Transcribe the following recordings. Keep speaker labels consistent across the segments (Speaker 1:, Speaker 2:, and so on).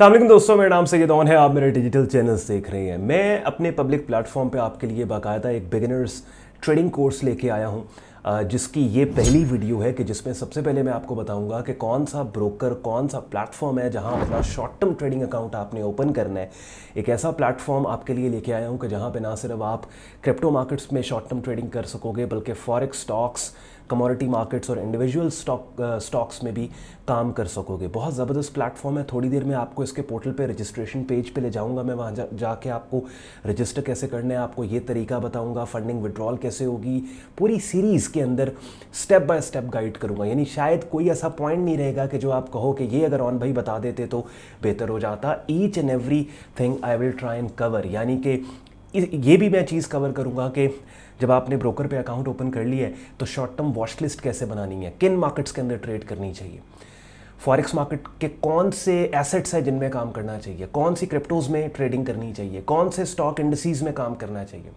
Speaker 1: अल्लाह दोस्तों मेरा नाम सैयद है आप मेरे डिजिटल चैनल्स देख रहे हैं मैं अपने पब्लिक प्लेटफॉर्म पे आपके लिए बाकायदा एक बिगिनर्स ट्रेडिंग कोर्स लेके आया हूँ जिसकी ये पहली वीडियो है कि जिसमें सबसे पहले मैं आपको बताऊंगा कि कौन सा ब्रोकर कौन सा प्लेटफॉर्म है जहाँ अपना शॉर्ट टर्म ट्रेडिंग अकाउंट आपने ओपन करना है एक ऐसा प्लेटफॉर्म आपके लिए लेके आया हूँ कि जहाँ पे ना सिर्फ आप क्रिप्टो मार्केट्स में शॉर्ट टर्म ट्रेडिंग कर सकोगे बल्कि फॉरेक्स स्टॉक्स कमोडिटी मार्केट्स और इंडिविजुअल स्टॉक स्टॉक्स में भी काम कर सकोगे बहुत ज़बरदस्त प्लेटफॉर्म है थोड़ी देर में आपको इसके पोर्टल पे रजिस्ट्रेशन पेज पे ले जाऊंगा मैं वहाँ जा जाके आपको रजिस्टर कैसे करना है आपको ये तरीका बताऊंगा फंडिंग विड्रॉल कैसे होगी पूरी सीरीज़ के अंदर स्टेप बाय स्टेप गाइड करूँगा यानी शायद कोई ऐसा पॉइंट नहीं रहेगा कि जो आप कहो कि ये अगर ऑन भाई बता देते तो बेहतर हो जाता each and everything I will try and cover यानी कि ये भी मैं चीज़ कवर करूँगा कि जब आपने ब्रोकर पे अकाउंट ओपन कर लिया है तो शॉर्ट टर्म वॉच लिस्ट कैसे बनानी है किन मार्केट्स के अंदर ट्रेड करनी चाहिए फॉरेक्स मार्केट के कौन से एसेट्स हैं जिनमें काम करना चाहिए कौन सी क्रिप्टोज में ट्रेडिंग करनी चाहिए कौन से स्टॉक इंडसीज में काम करना चाहिए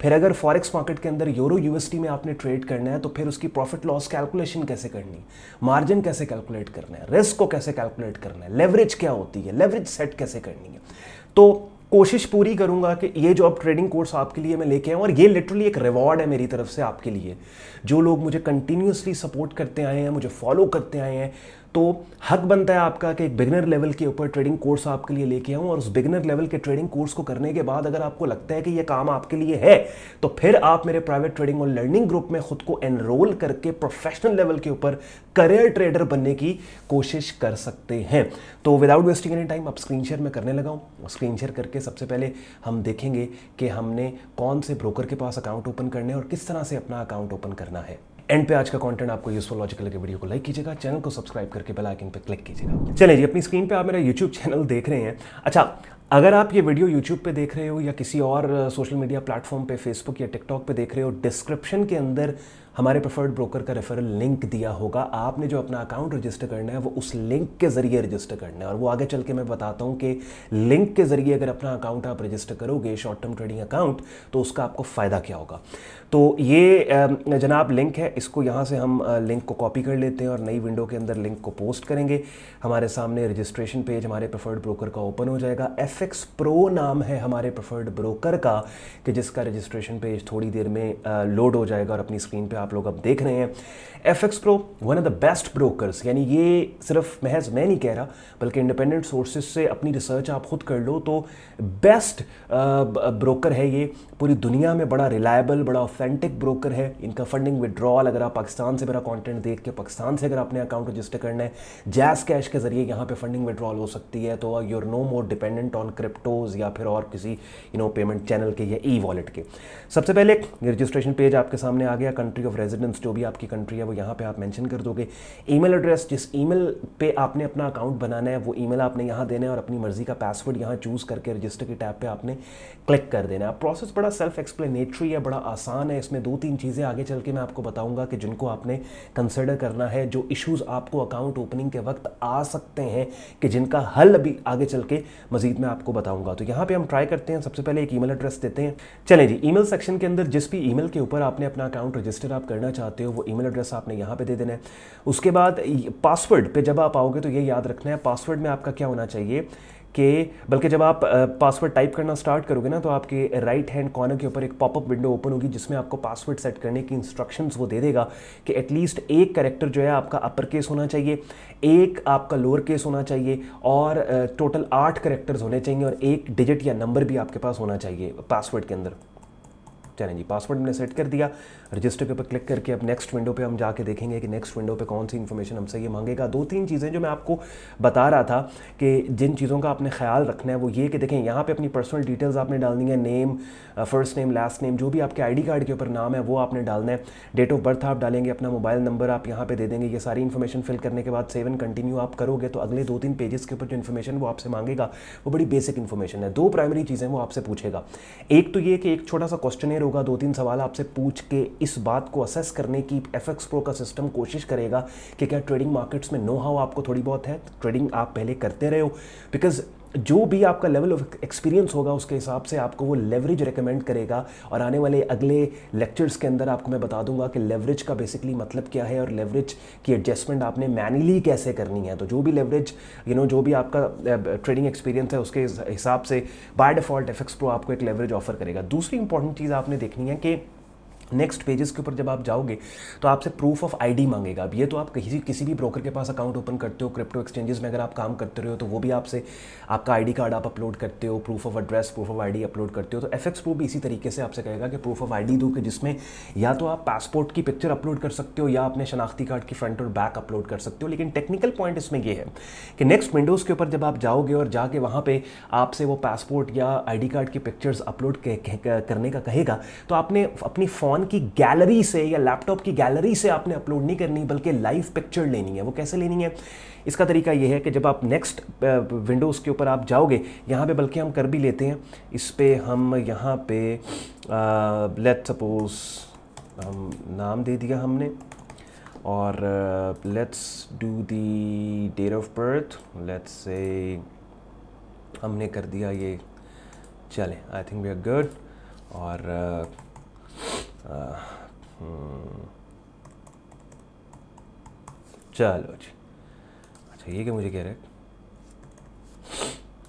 Speaker 1: फिर अगर फॉरेक्स मार्केट के अंदर यूरो यूएसटी में आपने ट्रेड करना है तो फिर उसकी प्रॉफिट लॉस कैलकुलेशन कैसे करनी मार्जिन कैसे कैलकुलेट करना है रिस्क को कैसे कैलकुलेट करना है लेवरेज क्या होती है लेवरेज सेट कैसे करनी है तो कोशिश पूरी करूंगा कि ये जॉब ट्रेडिंग कोर्स आपके लिए मैं लेके आऊँ और ये लिटरली एक रिवॉर्ड है मेरी तरफ से आपके लिए जो लोग मुझे कंटिन्यूसली सपोर्ट करते आए हैं मुझे फॉलो करते आए हैं तो हक बनता है आपका कि एक बिगनर लेवल के ऊपर ट्रेडिंग कोर्स आपके लिए लेके आऊँ और उस बिगनर लेवल के ट्रेडिंग कोर्स को करने के बाद अगर आपको लगता है कि ये काम आपके लिए है तो फिर आप मेरे प्राइवेट ट्रेडिंग और लर्निंग ग्रुप में खुद को एनरोल करके प्रोफेशनल लेवल के ऊपर करियर ट्रेडर बनने की कोशिश कर सकते हैं तो विदाउट वेस्टिंग एनी टाइम आप स्क्रीन शेयर में करने लगाऊँ स्क्रीन शेयर करके सबसे पहले हम देखेंगे कि हमने कौन से ब्रोकर के पास अकाउंट ओपन करने और किस तरह से अपना अकाउंट ओपन करना है एंड पे आज का कंटेंट आपको यूजफुल लॉजिकल लगे वीडियो को लाइक कीजिएगा चैनल को सब्सक्राइब करके बेल आइकन पे क्लिक कीजिएगा चलिए जी अपनी स्क्रीन पे आप मेरा यूट्यूब चैनल देख रहे हैं अच्छा अगर आप ये वीडियो यूट्यूब पे देख रहे हो या किसी और सोशल मीडिया प्लेटफॉर्म पे फेसबुक या टिकटॉक पे देख रहे हो डिस्क्रिप्शन के अंदर हमारे प्रेफर्ड ब्रोकर का रेफरल लिंक दिया होगा आपने जो अपना अकाउंट रजिस्टर करना है वो उस लिंक के ज़रिए रजिस्टर करना है और वो आगे चल के मैं बताता हूँ कि लिंक के ज़रिए अगर अपना अकाउंट आप रजिस्टर करोगे शॉर्ट टर्म ट्रेडिंग अकाउंट तो उसका आपको फ़ायदा क्या होगा तो ये जनाब लिंक है इसको यहाँ से हम लिंक को कॉपी कर लेते हैं और नई विंडो के अंदर लिंक को पोस्ट करेंगे हमारे सामने रजिस्ट्रेशन पेज हमारे प्रेफर्ड ब्रोकर का ओपन हो जाएगा एफ एक्स प्रो नाम है हमारे प्रेफर्ड ब्रोकर का कि जिसका रजिस्ट्रेशन पेज थोड़ी देर में लोड हो जाएगा और अपनी स्क्रीन पे आप लोग अब देख रहे हैं F X pro one of the best brokers यानी ये सिर्फ महज मैं नहीं कह रहा बल्कि इंडिपेंडेंट सोर्सेज से अपनी रिसर्च आप खुद कर लो तो बेस्ट ब्रोकर है ये पूरी दुनिया में बड़ा रिलायबल बड़ा ऑथेंटिक ब्रोकर है इनका फंडिंग विड्रॉल अगर आप पाकिस्तान से मेरा कॉन्टेंट देख के पाकिस्तान से अगर आपने अकाउंट रजिस्टर करना है जैस कैश के जरिए यहाँ पे फंडिंग विड्रॉल हो सकती है तो you're no more dependent on cryptos या फिर और किसी यू नो पेमेंट चैनल के या ई वॉलेट के सबसे पहले रजिस्ट्रेशन पेज आपके सामने आ गया कंट्री ऑफ रेजिडेंस जो भी आपकी कंट्री है वो यहाँ पे आप मैंशन कर दोगे ई एड्रेस जिस ई मेल आपने अपना अकाउंट बनाना है वो ई आपने यहाँ देना है और अपनी मर्जी का पासवर्ड यहाँ चूज़ करके रजिस्टर के टैब पर आपने क्लिक कर देना है प्रोसेस बड़ा सेल्फ एक्सप्लेनेटरी है बड़ा आसान है इसमें दो तीन चीज़ें आगे चल के मैं आपको बताऊंगा कि जिनको आपने कंसिडर करना है जो इश्यूज़ आपको अकाउंट ओपनिंग के वक्त आ सकते हैं कि जिनका हल अभी आगे चल के मजीद आप आपको बताऊंगा तो यहाँ पे हम ट्राई करते हैं सबसे पहले एक ईमेल एड्रेस देते हैं चलें जी ईमेल सेक्शन के अंदर जिस भी ईमेल के ऊपर आपने अपना अकाउंट रजिस्टर आप करना चाहते हो वो ईमेल एड्रेस आपने यहाँ पे दे देना है उसके बाद पासवर्ड पे जब आप आओगे तो ये याद रखना है पासवर्ड में आपका क्या होना चाहिए के बल्कि जब आप पासवर्ड टाइप करना स्टार्ट करोगे ना तो आपके राइट हैंड कॉर्नर के ऊपर एक पॉपअप विंडो ओपन होगी जिसमें आपको पासवर्ड सेट करने की इंस्ट्रक्शंस वो दे देगा कि एटलीस्ट एक करेक्टर जो है आपका अपर केस होना चाहिए एक आपका लोअर केस होना चाहिए और टोटल आठ करेक्टर्स होने चाहिए और एक डिजिट या नंबर भी आपके पास होना चाहिए पासवर्ड के अंदर चलें जी पासवर्ड हमने सेट कर दिया रजिस्टर के ऊपर क्लिक करके अब नेक्स्ट विंडो पे हम जाके देखेंगे कि नेक्स्ट विंडो पे कौन सी इन्फॉर्मेशन हमसे ये मांगेगा दो तीन चीज़ें जो मैं आपको बता रहा था कि जिन चीज़ों का आपने ख्याल रखना है वो ये कि देखें यहाँ पर अपनी पर्सनल डिटेल्स आपने डालनी है name first name last name जो भी आपके आई कार्ड के ऊपर नाम है वो आपने डालना है डेट ऑफ बर्थ आप डालेंगे अपना मोबाइल नंबर आप यहाँ पर दे देंगे ये सारी इन्फॉर्मेशन फिल करने के बाद सेवन कंटिन्यू आप करोगे तो अगले दो तीन पेजेस के ऊपर जो इन्फॉर्मेशन वो आपसे मांगेगा वो बड़ी बेसिक इन्फॉर्मेशन है दो प्राइमरी चीज़ें वो आपसे पूछेगा एक तो ये कि एक छोटा सा क्वेश्चन होगा दो तीन सवाल आपसे पूछ के इस बात को असेस करने की एफ एक्स प्रो का सिस्टम कोशिश करेगा कि क्या ट्रेडिंग मार्केट्स में नो हाउ आपको थोड़ी बहुत है ट्रेडिंग आप पहले करते रहे हो बिकॉज जो भी आपका लेवल ऑफ एक्सपीरियंस होगा उसके हिसाब से आपको वो लेवरेज रिकमेंड करेगा और आने वाले अगले लेक्चर्स के अंदर आपको मैं बता दूंगा कि लेवरेज का बेसिकली मतलब क्या है और लेवरेज की एडजस्टमेंट आपने मैनुअली कैसे करनी है तो जो भी लेवरेज यू नो जो भी आपका ट्रेडिंग एक्सपीरियंस है उसके हिसाब से बाय डिफ़ॉल्ट एफ प्रो आपको एक लेवरेज ऑफर करेगा दूसरी इंपॉर्टेंट चीज़ आपने देखनी है कि नेक्स्ट पेजेस के ऊपर जब आप जाओगे तो आपसे प्रूफ ऑफ आईडी मांगेगा अब ये तो आप किसी किसी भी ब्रोकर के पास अकाउंट ओपन करते हो क्रिप्टो एक्सचेंजेस में अगर आप काम करते रहे हो तो वो भी आपसे आपका आईडी कार्ड आप अपलोड करते हो proof of address proof of ID upload करते हो तो एफ एक्स प्रूफ भी इसी तरीके से आपसे कहेगा कि प्रूफ ऑफ आई दो कि जिसमें या तो आप पासपोर्ट की पिक्चर अपलोड कर सकते हो या अपने शनाख्ती कार्ड की फ्रंट और बैक अपलोड कर सकते हो लेकिन टेक्निकल पॉइंट इसमें यह है कि नेक्स्ट विंडोज़ के ऊपर जब आप जाओगे और जाके वहाँ पर आपसे वो पासपोर्ट या आई कार्ड की पिक्चर्स अपलोड करने का कहेगा तो आपने अपनी फ़ोन की गैलरी से या लैपटॉप की गैलरी से आपने अपलोड नहीं करनी बल्कि लाइव पिक्चर लेनी है वो कैसे लेनी है इसका तरीका ये है कि जब आप नेक्स्ट विंडोज़ के ऊपर आप जाओगे यहाँ पे बल्कि हम कर भी लेते हैं इस पर हम यहाँ पे लेट सपोज हम नाम दे दिया हमने और let's do the date of birth let's से हमने कर दिया ये चलें I think we are good और uh, चलो जी अच्छा ये क्या मुझे कह रहा है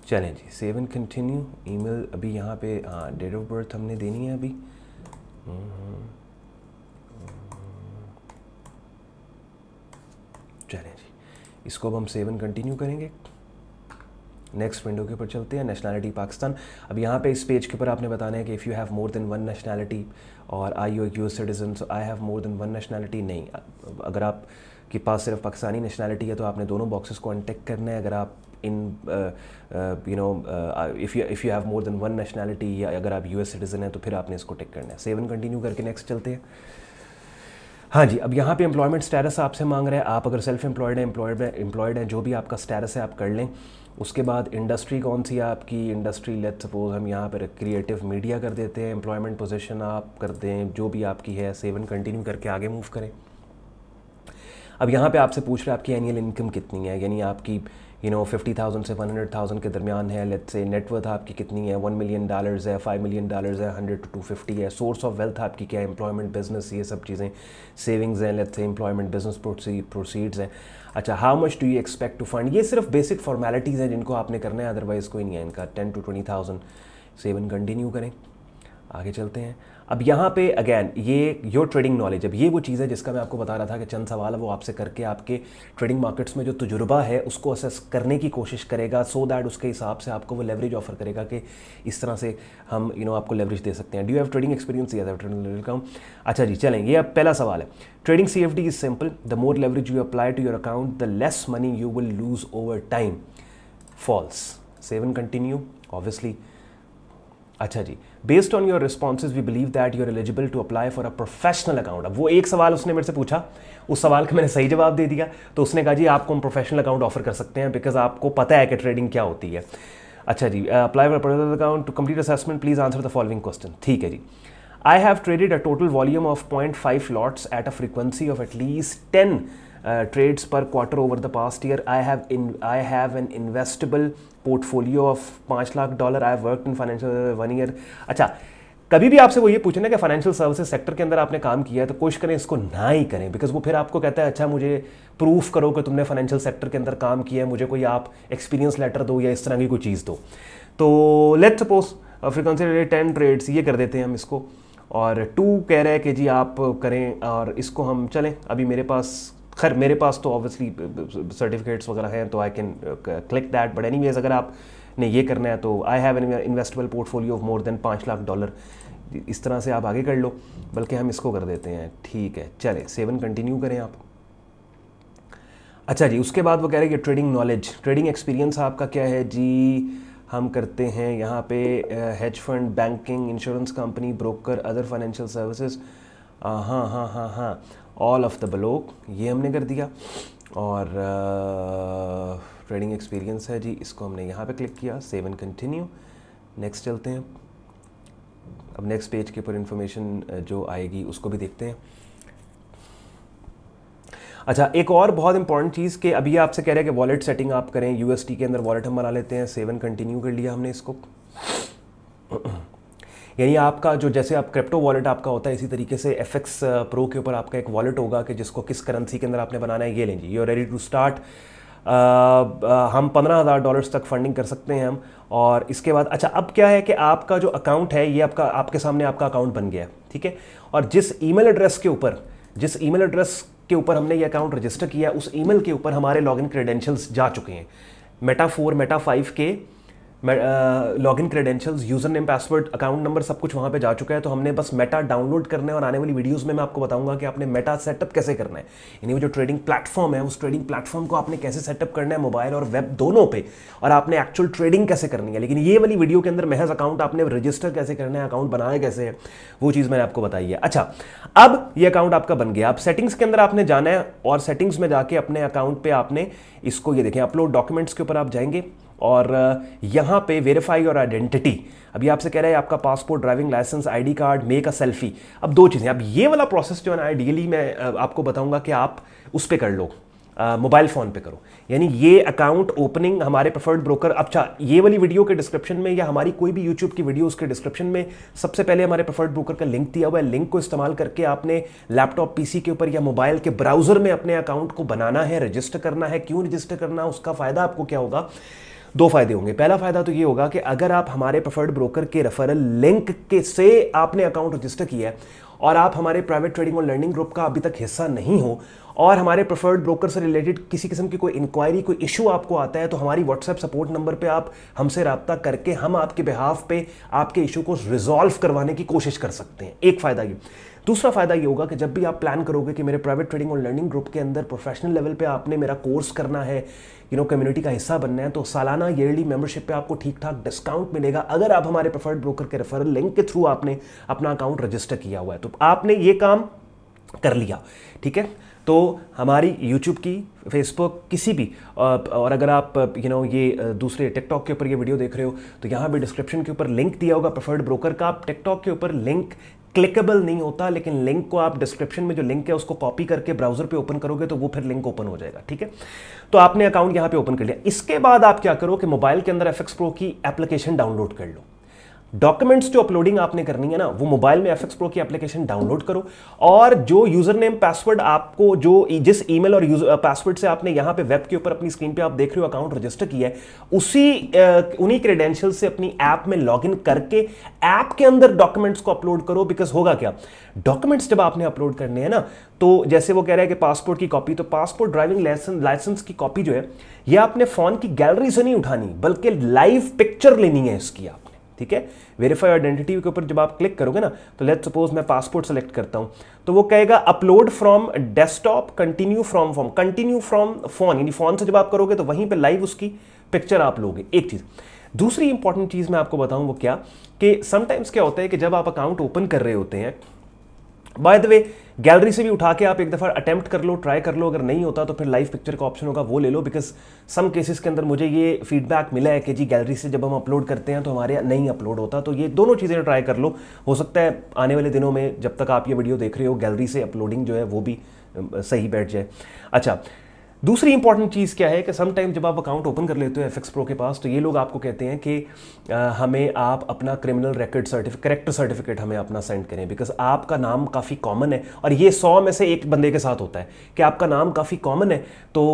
Speaker 1: चलें जी सेव एंड कंटिन्यू ईमेल अभी यहाँ पे डेट ऑफ बर्थ हमने देनी है अभी चलें जी इसको अब हम सेव एंड कंटिन्यू करेंगे नेक्स्ट विंडो के ऊपर चलते हैं नेशनैलिटी पाकिस्तान अब यहाँ पे इस पेज के ऊपर आपने बताना है कि if you have more than one nationality और आई यू एक EU citizen so I have more than one nationality नहीं अगर आप के पास सिर्फ पाकिस्तानी नेशनैलिटी है तो आपने दोनों बॉक्सेस को अनटेक करना है अगर आप इन you know if you if you have more than one nationality या अगर आप यू एस सिटीज़न हैं तो फिर आपने इसको टिक करना है सेवन कंटिन्यू करके नेक्स्ट चलते हैं हाँ जी अब यहाँ पे एम्प्लॉयमेंट स्टेटस आपसे मांग रहे हैं आप अगर सेल्फ एम्प्लॉयड हैं एम्प्लॉयड एम्प्लॉयड हैं जो भी आपका स्टेटस है आप कर लें उसके बाद इंडस्ट्री कौन सी है आपकी इंडस्ट्री लेट सपोज हम यहाँ पर क्रिएटिव मीडिया कर देते हैं एम्प्लॉयमेंट पोजिशन आप कर दें जो भी आपकी है सेवन कंटिन्यू करके आगे मूव करें अब यहाँ पे आपसे पूछ रहे हैं आपकी एनुअल इनकम कितनी है यानी आपकी यू नो फिफ्टी थाउजेंड से वन हंड्रेड थाउजेंड के दरमियान है लेट से नेटवर्थ आपकी कितनी है वन मिलियन डॉलर्स है फाइव मिलियन डॉलर्स है हंड्रेड टू टू फिफ्टी है सोर्स ऑफ वेल्थ आपकी क्या है एम्प्लॉयमेंट बिजनेस ये सब चीज़ें सेविंग्स हैं लेट से एम्प्लॉयमेंट बिजनेस प्रोसीड्स हैं अच्छा how much do you expect to fund ये सिर्फ बेसिक फॉर्मेलिटीज़ हैं जिनको आपने करना है अदरवाइज़ कोई नहीं है इनका ten to twenty thousand seven continue करें आगे चलते हैं अब यहाँ पे अगेन ये योर ट्रेडिंग नॉलेज अब ये वो चीज़ है जिसका मैं आपको बता रहा था कि चंद सवाल है वो आपसे करके आपके ट्रेडिंग मार्केट्स में जो तजुर्बा है उसको असेस करने की कोशिश करेगा सो so दैट उसके हिसाब से आपको वो लेवरेज ऑफर करेगा कि इस तरह से हम यू you नो know, आपको लेवरेज दे सकते हैं do have trading experience trading welcome अच्छा जी चलें ये अब पहला सवाल है trading C F D is simple the more leverage you apply to your account the less money you will lose over time false seven continue obviously अच्छा जी based on your responses we believe that you're eligible to apply for a professional account अब वो एक सवाल उसने मेरे से पूछा उस सवाल का मैंने सही जवाब दे दिया तो उसने कहा जी आपको हम प्रोफेशनल अकाउंट ऑफर कर सकते हैं बिकॉज आपको पता है कि ट्रेडिंग क्या होती है अच्छा जी apply for professional account to complete assessment please answer the following question ठीक है जी I have traded a total volume of point five lots at a frequency of at least ten Uh, trades per quarter over the past year. I have in I have an investable portfolio of पाँच lakh dollar I have worked in financial one year अच्छा कभी भी आपसे वो ये पूछना कि financial services sector के अंदर आपने काम किया है तो कोशिश करें इसको ना ही करें बिकॉज वो फिर आपको कहता है अच्छा मुझे प्रूफ करो कि तुमने फाइनेंशियल सेक्टर के अंदर काम किया है मुझे कोई आप एक्सपीरियंस लेटर दो या इस तरह की कोई चीज़ दो तो लेट सपोज फिर कंसिडर टेन ट्रेड्स ये कर देते हैं हम इसको और टू कह रहे हैं कि जी आप करें और इसको हम चलें अभी मेरे पास खैर मेरे पास तो ऑब्वियसली सर्टिफिकेट्स वगैरह हैं तो I can click that but any अगर आप ने ये करना है तो I have an investable portfolio of more than पाँच लाख डॉलर इस तरह से आप आगे कर लो बल्कि हम इसको कर देते हैं ठीक है चले सेवन कंटिन्यू करें आप अच्छा जी उसके बाद वो कह रहे हैं कि ट्रेडिंग नॉलेज ट्रेडिंग एक्सपीरियंस आपका क्या है जी हम करते हैं यहाँ पे hedge fund banking insurance company broker other financial services हाँ हाँ हाँ हाँ ऑल ऑफ द ब्लॉक ये हमने कर दिया और ट्रेडिंग uh, एक्सपीरियंस है जी इसको हमने यहाँ पे क्लिक किया सेवन कंटिन्यू नेक्स्ट चलते हैं अब नेक्स्ट पेज के ऊपर इन्फॉर्मेशन जो आएगी उसको भी देखते हैं अच्छा एक और बहुत इंपॉर्टेंट चीज़ कि अभी आपसे कह रहे हैं कि वॉलेट सेटिंग आप करें यूएसटी के अंदर वॉलेट हम बना लेते हैं सेवन कंटिन्यू कर लिया हमने इसको यानी आपका जो जैसे आप क्रिप्टो वॉलेट आपका होता है इसी तरीके से एफ एक्स प्रो के ऊपर आपका एक वॉलेट होगा कि जिसको किस करेंसी के अंदर आपने बनाना है ये लेंगे you are ready to start हम पंद्रह हज़ार डॉलर्स तक फंडिंग कर सकते हैं हम और इसके बाद अच्छा अब क्या है कि आपका जो अकाउंट है ये आपका आपके सामने आपका अकाउंट बन गया ठीक है और जिस ईमेल एड्रेस के ऊपर जिस ईमेल एड्रेस के ऊपर हमने ये अकाउंट रजिस्टर किया उस ईमेल के ऊपर हमारे लॉगिन क्रेडेंशियल्स जा चुके हैं मेटा फोर मेटा फाइव के log credentials user name password account number सब कुछ वहां पे जा चुका है तो हमने बस मेटा डाउनलोड करने और आने वाली वीडियोस में मैं आपको बताऊंगा कि आपने मेटा सेटअप कैसे करना है यानी वो जो ट्रेडिंग प्लेटफॉर्म है उस ट्रेडिंग प्लेटफॉर्म को आपने कैसे सेटअप करना है मोबाइल और वेब दोनों पे और आपने एक्चुअल ट्रेडिंग कैसे करनी है लेकिन ये वाली वीडियो के अंदर महज अकाउंट आपने रजिस्टर कैसे करना है अकाउंट बनाया कैसे है वो चीज़ मैंने आपको बताई है अच्छा अब ये अकाउंट आपका बन गया आप सेटिंग्स के अंदर आपने जाना है और सेटिंग्स में जाके अपने अकाउंट पर आपने इसको ये देखें अपलोड डॉक्यूमेंट्स के ऊपर आप जाएंगे और यहाँ पे वेरीफाई योर आइडेंटिटी अभी आपसे कह रहा है आपका passport driving licence ID card make a selfie अब दो चीज़ें अब ये वाला प्रोसेस जो है ना आइडियली मैं आपको बताऊंगा कि आप उस पर कर लो मोबाइल फ़ोन पे करो यानी ये अकाउंट ओपनिंग हमारे प्रेफर्ड ब्रोकर अच्छा ये वाली वीडियो के डिस्क्रिप्शन में या हमारी कोई भी यूट्यूब की वीडियो उसके डिस्क्रिप्शन में सबसे पहले हमारे प्रेफर्ड ब्रोकर का लिंक दिया हुआ है लिंक को इस्तेमाल करके आपने लैपटॉप पीसी के ऊपर या मोबाइल के ब्राउज़र में अपने अकाउंट को बनाना है रजिस्टर करना है क्यों रजिस्टर करना है उसका फ़ायदा आपको क्या होगा दो फायदे होंगे पहला फायदा तो ये होगा कि अगर आप हमारे प्रेफर्ड ब्रोकर के रेफरल लिंक के से आपने अकाउंट रजिस्टर किया है और आप हमारे प्राइवेट ट्रेडिंग और लर्निंग ग्रुप का अभी तक हिस्सा नहीं हो और हमारे प्रेफर्ड ब्रोकर से रिलेटेड किसी किस्म की कोई इंक्वायरी कोई इशू आपको आता है तो हमारी व्हाट्सएप सपोर्ट नंबर पे आप हमसे रबता करके हम आपके बिहाफ पे आपके इशू को रिजॉल्व करवाने की कोशिश कर सकते हैं एक फ़ायदा ये दूसरा फायदा ये होगा कि जब भी आप प्लान करोगे कि मेरे प्राइवेट ट्रेडिंग और लर्निंग ग्रुप के अंदर प्रोफेशनल लेवल पे आपने मेरा कोर्स करना है यू नो कम्युनिटी का हिस्सा बनना है तो सालाना ईयरली मेंबरशिप पे आपको ठीक ठाक डिस्काउंट मिलेगा अगर आप हमारे प्रेफर्ड ब्रोकर के रेफरल लिंक के थ्रू आपने अपना अकाउंट रजिस्टर किया हुआ है तो आपने ये काम कर लिया ठीक है तो हमारी YouTube की Facebook किसी भी और अगर आप यू नो ये दूसरे टिकटॉक के ऊपर ये वीडियो देख रहे हो तो यहाँ भी डिस्क्रिप्शन के ऊपर लिंक दिया होगा प्रेफर्ड ब्रोकर का आप टिकटॉक के ऊपर लिंक क्लिकेबल नहीं होता लेकिन लिंक को आप डिस्क्रिप्शन में जो लिंक है उसको कॉपी करके ब्राउजर पे ओपन करोगे तो वो फिर लिंक ओपन हो जाएगा ठीक है तो आपने अकाउंट यहां पे ओपन कर लिया इसके बाद आप क्या करो कि मोबाइल के अंदर एफ प्रो की एप्लीकेशन डाउनलोड कर लो डॉक्यूमेंट्स जो अपलोडिंग आपने करनी है ना वो मोबाइल में एफ एक्स प्रो की एप्लीकेशन डाउनलोड करो और जो यूजर नेम पासवर्ड आपको जो e, जिस ईमेल और पासवर्ड uh, से आपने यहां पे वेब के ऊपर अपनी स्क्रीन पे आप देख रहे हो अकाउंट रजिस्टर किया है उसी uh, उन्हीं क्रेडेंशियल से अपनी ऐप में लॉग करके ऐप के अंदर डॉक्यूमेंट्स को अपलोड करो बिकॉज होगा क्या डॉक्यूमेंट्स जब आपने अपलोड करने हैं ना तो जैसे वो कह रहे हैं कि पासपोर्ट की कॉपी तो पासपोर्ट ड्राइविंग लाइसेंस की कॉपी जो है यह आपने फोन की गैलरी से नहीं उठानी बल्कि लाइव पिक्चर लेनी है इसकी आपने ठीक है वेरीफाई आइडेंटिटी के ऊपर जब आप क्लिक करोगे ना तो लेट सपोज मैं पासपोर्ट सेलेक्ट करता हूं तो वो कहेगा upload from desktop continue from form continue from phone यानी फोन से जब आप करोगे तो वहीं पर लाइव उसकी पिक्चर आप लोगे एक चीज़ दूसरी इंपॉर्टेंट चीज़ मैं आपको बताऊं वो क्या कि समटाइम्स क्या होता है कि जब आप अकाउंट ओपन कर रहे होते हैं बाय द वे गैलरी से भी उठा के आप एक दफ़ा अटैम्प्ट कर लो ट्राई कर लो अगर नहीं होता तो फिर लाइव पिक्चर का ऑप्शन होगा वो ले लो बिकॉज सम केसेस के अंदर मुझे ये फीडबैक मिला है कि जी गैलरी से जब हम अपलोड करते हैं तो हमारे यहाँ नहीं अपलोड होता तो ये दोनों चीज़ें ट्राई कर लो हो सकता है आने वाले दिनों में जब तक आप ये वीडियो देख रहे हो गैलरी से अपलोडिंग जो है वो भी सही बैठ जाए अच्छा दूसरी इंपॉर्टेंट चीज़ क्या है कि सम टाइम जब आप अकाउंट ओपन कर लेते हो एफ प्रो के पास तो ये लोग आपको कहते हैं कि हमें आप अपना criminal record certificate character certificate हमें अपना सेंड करें बिकॉज आपका नाम काफ़ी कॉमन है और ये सौ में से एक बंदे के साथ होता है कि आपका नाम काफ़ी कॉमन है तो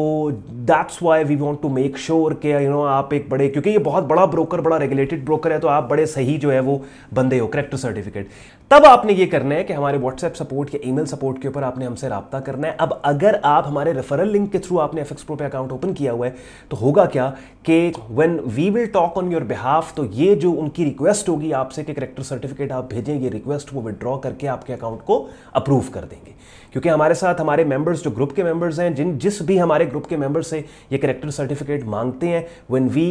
Speaker 1: that's why we want to make sure के यू नो आप एक बड़े क्योंकि ये बहुत बड़ा ब्रोकर बड़ा रेगुलेटेड ब्रोकर है तो आप बड़े सही जो है वो बंदे हो करेक्टर सर्टिफिकेट तब आपने ये करना है कि हमारे व्हाट्सएप सपोर्ट या ईमेल सपोर्ट के ऊपर आपने हमसे रबता करना है अब अगर आप हमारे रेफरल लिंक के थ्रू आपने एफ प्रो पे अकाउंट ओपन किया हुआ है तो होगा क्या कि when we will talk on your behalf तो ये जो उनकी रिक्वेस्ट होगी आपसे कि करेक्टर सर्टिफिकेट आप भेजें ये रिक्वेस्ट वो विड्रॉ करके आपके अकाउंट को अप्रूव कर देंगे क्योंकि हमारे साथ हमारे मेंबर्स जो ग्रुप के मेंबर्स हैं जिन जिस भी हमारे ग्रुप के मेंबर्स से ये करेक्टर सर्टिफिकेट मांगते हैं when we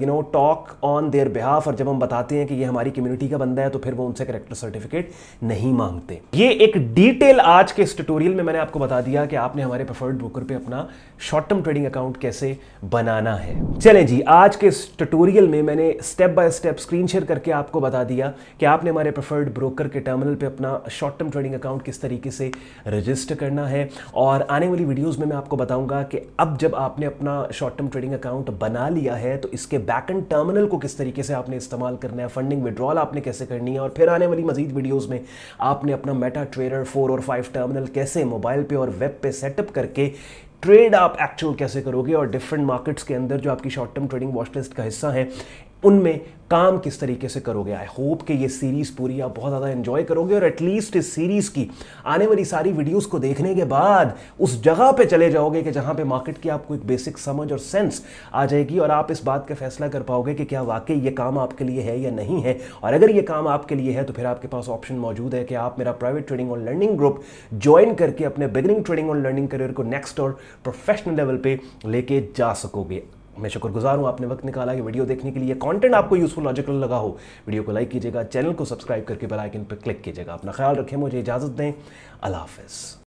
Speaker 1: you know talk on their behalf और जब हम बताते हैं कि ये हमारी कम्युनिटी का बंदा है तो फिर वो उनसे करेक्टर सर्टिफिकेट नहीं मांगते ये एक डिटेल आज के इस ट्यूटोरियल में मैंने आपको बता दिया कि आपने हमारे प्रेफर्ड ब्रोकर पर अपना शॉर्ट टर्म ट्रेडिंग अकाउंट कैसे बनाना है चलें जी आज के इस ट्यूटोरियल में मैंने step by step screen share करके आपको बता दिया कि आपने हमारे प्रेफर्ड ब्रोकर के टर्मिनल पे अपना शॉर्ट टर्म ट्रेडिंग अकाउंट किस तरीके से रजिस्टर करना है और आने वाली वीडियोस में मैं आपको बताऊंगा कि अब जब आपने अपना शॉर्ट टर्म ट्रेडिंग अकाउंट बना लिया है तो इसके बैक एंड टर्मिनल को किस तरीके से आपने इस्तेमाल करना है फंडिंग विड्रॉल आपने कैसे करनी है और फिर आने वाली मजीद वीडियोज़ में आपने अपना मेटा ट्रेडर फोर और फाइव टर्मिनल कैसे मोबाइल पे और वेब पे सेटअप करके ट्रेड आप एक्चुअल कैसे करोगे और डिफरेंट मार्केट्स के अंदर जो आपकी शॉर्ट टर्म ट्रेडिंग वॉचलिस्ट का हिस्सा है उनमें काम किस तरीके से करोगे आई होप कि ये सीरीज़ पूरी आप बहुत ज़्यादा एंजॉय करोगे और एटलीस्ट इस सीरीज़ की आने वाली सारी वीडियोस को देखने के बाद उस जगह पे चले जाओगे कि जहां पे मार्केट की आपको एक बेसिक समझ और सेंस आ जाएगी और आप इस बात का फैसला कर पाओगे कि क्या वाकई ये काम आपके लिए है या नहीं है और अगर ये काम आपके लिए है तो फिर आपके पास ऑप्शन मौजूद है कि आप मेरा प्राइवेट ट्रेडिंग और लर्निंग ग्रुप ज्वाइन करके अपने बिगनिंग ट्रेडिंग और लर्निंग करियर को नेक्स्ट और प्रोफेशनल लेवल पर लेके जा सकोगे मैं शुक्रगुजार हूँ आपने वक्त निकाला कि वीडियो देखने के लिए कंटेंट आपको यूजफुल लॉजिकल लगा हो वीडियो को लाइक कीजिएगा चैनल को सब्सक्राइब करके बेल आइकन पर क्लिक कीजिएगा अपना ख्याल रखें मुझे इजाज़त दें अल्लाह हाफिज़